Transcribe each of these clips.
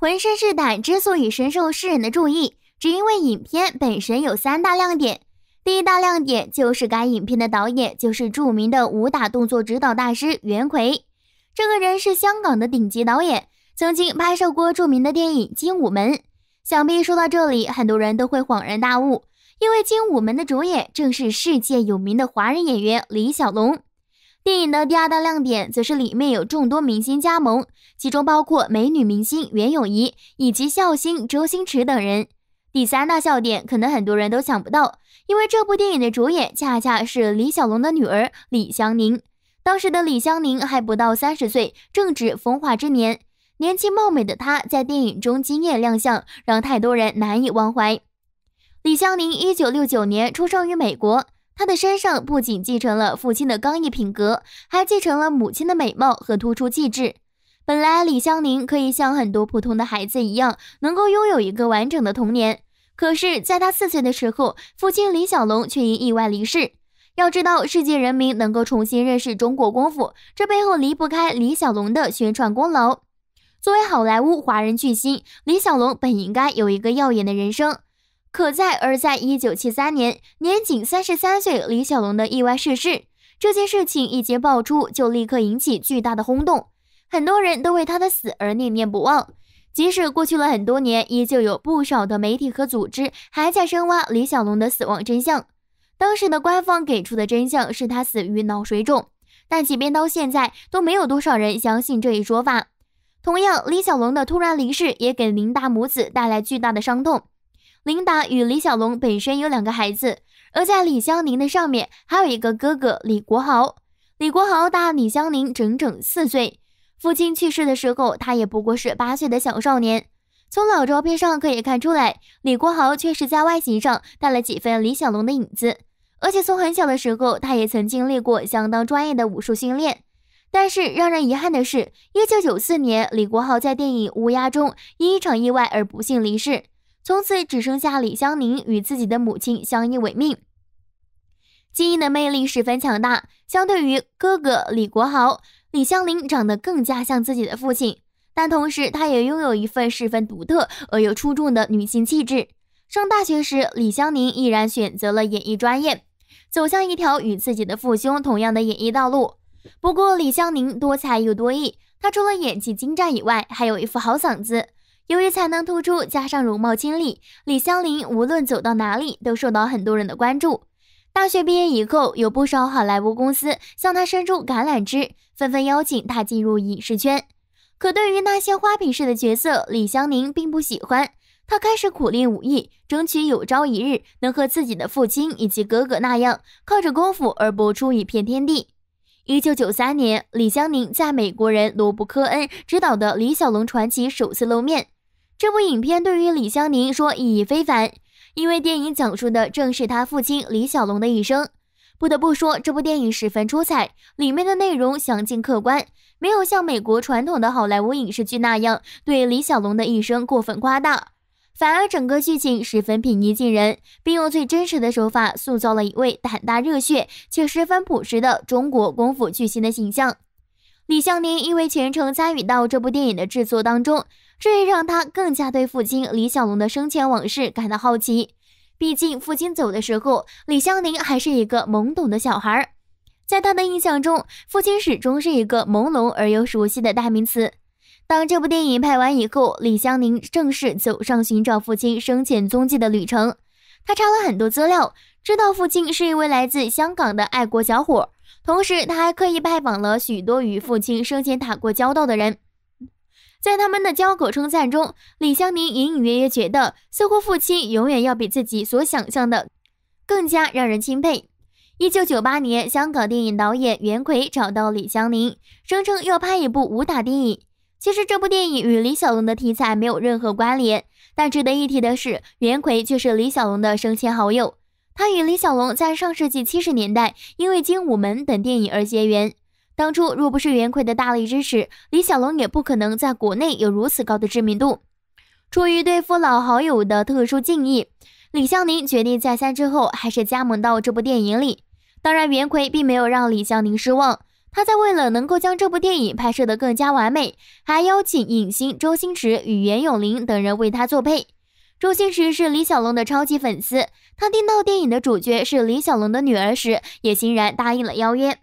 浑身是胆之所以深受世人的注意，只因为影片本身有三大亮点。第一大亮点就是该影片的导演就是著名的武打动作指导大师袁奎，这个人是香港的顶级导演，曾经拍摄过著名的电影《精武门》。想必说到这里，很多人都会恍然大悟，因为《精武门》的主演正是世界有名的华人演员李小龙。电影的第二大亮点则是里面有众多明星加盟，其中包括美女明星袁咏仪以及笑星周星驰等人。第三大笑点可能很多人都想不到，因为这部电影的主演恰恰是李小龙的女儿李香凝。当时的李香凝还不到三十岁，正值风华之年，年轻貌美的她在电影中惊艳亮相，让太多人难以忘怀。李湘宁一九六九年出生于美国。他的身上不仅继承了父亲的刚毅品格，还继承了母亲的美貌和突出气质。本来李香凝可以像很多普通的孩子一样，能够拥有一个完整的童年。可是，在他四岁的时候，父亲李小龙却因意外离世。要知道，世界人民能够重新认识中国功夫，这背后离不开李小龙的宣传功劳。作为好莱坞华人巨星，李小龙本应该有一个耀眼的人生。可在而在一九七三年，年仅三十三岁，李小龙的意外逝世，这件事情一经爆出，就立刻引起巨大的轰动，很多人都为他的死而念念不忘。即使过去了很多年，依旧有不少的媒体和组织还在深挖李小龙的死亡真相。当时的官方给出的真相是他死于脑水肿，但即便到现在，都没有多少人相信这一说法。同样，李小龙的突然离世也给林大母子带来巨大的伤痛。琳达与李小龙本身有两个孩子，而在李湘宁的上面还有一个哥哥李国豪。李国豪大李湘宁整整四岁，父亲去世的时候，他也不过是八岁的小少年。从老照片上可以看出来，李国豪确实在外形上带了几分李小龙的影子，而且从很小的时候，他也曾经历过相当专业的武术训练。但是让人遗憾的是，一九九四年，李国豪在电影《乌鸦》中因一场意外而不幸离世。从此只剩下李香凝与自己的母亲相依为命。基因的魅力十分强大，相对于哥哥李国豪，李香凝长得更加像自己的父亲，但同时她也拥有一份十分独特而又出众的女性气质。上大学时，李香凝毅然选择了演艺专业，走向一条与自己的父兄同样的演艺道路。不过，李湘宁多才又多艺，她除了演技精湛以外，还有一副好嗓子。由于才能突出，加上容貌清丽，李香林无论走到哪里都受到很多人的关注。大学毕业以后，有不少好莱坞公司向他伸出橄榄枝，纷纷邀请他进入影视圈。可对于那些花瓶式的角色，李香凝并不喜欢。他开始苦练武艺，争取有朝一日能和自己的父亲以及哥哥那样，靠着功夫而博出一片天地。一九九三年，李香凝在美国人罗伯·科恩执导的《李小龙传奇》首次露面。这部影片对于李湘宁说意义非凡，因为电影讲述的正是他父亲李小龙的一生。不得不说，这部电影十分出彩，里面的内容详尽客观，没有像美国传统的好莱坞影视剧那样对李小龙的一生过分夸大，反而整个剧情十分平易近人，并用最真实的手法塑造了一位胆大热血且十分朴实的中国功夫巨星的形象。李湘宁因为全程参与到这部电影的制作当中。这也让他更加对父亲李小龙的生前往事感到好奇。毕竟父亲走的时候，李香宁还是一个懵懂的小孩儿，在他的印象中，父亲始终是一个朦胧而又熟悉的代名词。当这部电影拍完以后，李香宁正式走上寻找父亲生前踪迹的旅程。他查了很多资料，知道父亲是一位来自香港的爱国小伙，同时他还刻意拜访了许多与父亲生前打过交道的人。在他们的交口称赞中，李香凝隐隐约约觉得，似乎父亲永远要比自己所想象的更加让人钦佩。一九九八年，香港电影导演袁奎找到李香凝，声称要拍一部武打电影。其实这部电影与李小龙的题材没有任何关联，但值得一提的是，袁奎却是李小龙的生前好友。他与李小龙在上世纪七十年代因为《精武门》等电影而结缘。当初若不是袁奎的大力支持，李小龙也不可能在国内有如此高的知名度。出于对父老好友的特殊敬意，李湘宁决定再三之后，还是加盟到这部电影里。当然，袁奎并没有让李湘宁失望，他在为了能够将这部电影拍摄得更加完美，还邀请影星周星驰与袁咏琳等人为他作配。周星驰是李小龙的超级粉丝，他听到电影的主角是李小龙的女儿时，也欣然答应了邀约。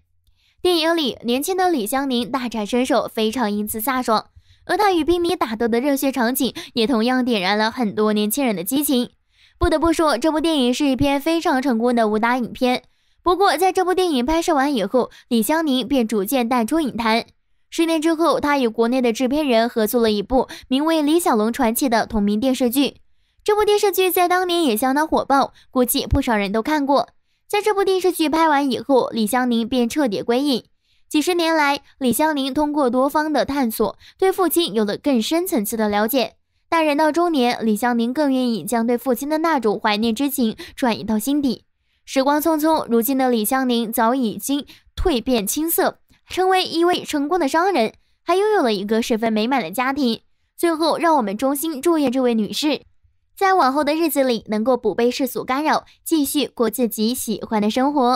电影里，年轻的李湘宁大展身手，非常英姿飒爽，而她与冰迷打斗的热血场景，也同样点燃了很多年轻人的激情。不得不说，这部电影是一篇非常成功的武打影片。不过，在这部电影拍摄完以后，李湘宁便逐渐淡出影坛。十年之后，她与国内的制片人合作了一部名为《李小龙传奇》的同名电视剧。这部电视剧在当年也相当火爆，估计不少人都看过。在这部电视剧拍完以后，李香凝便彻底归隐。几十年来，李香凝通过多方的探索，对父亲有了更深层次的了解。但人到中年，李香凝更愿意将对父亲的那种怀念之情转移到心底。时光匆匆，如今的李香凝早已经蜕变青涩，成为一位成功的商人，还拥有了一个十分美满的家庭。最后，让我们衷心祝愿这位女士。在往后的日子里，能够不被世俗干扰，继续过自己喜欢的生活。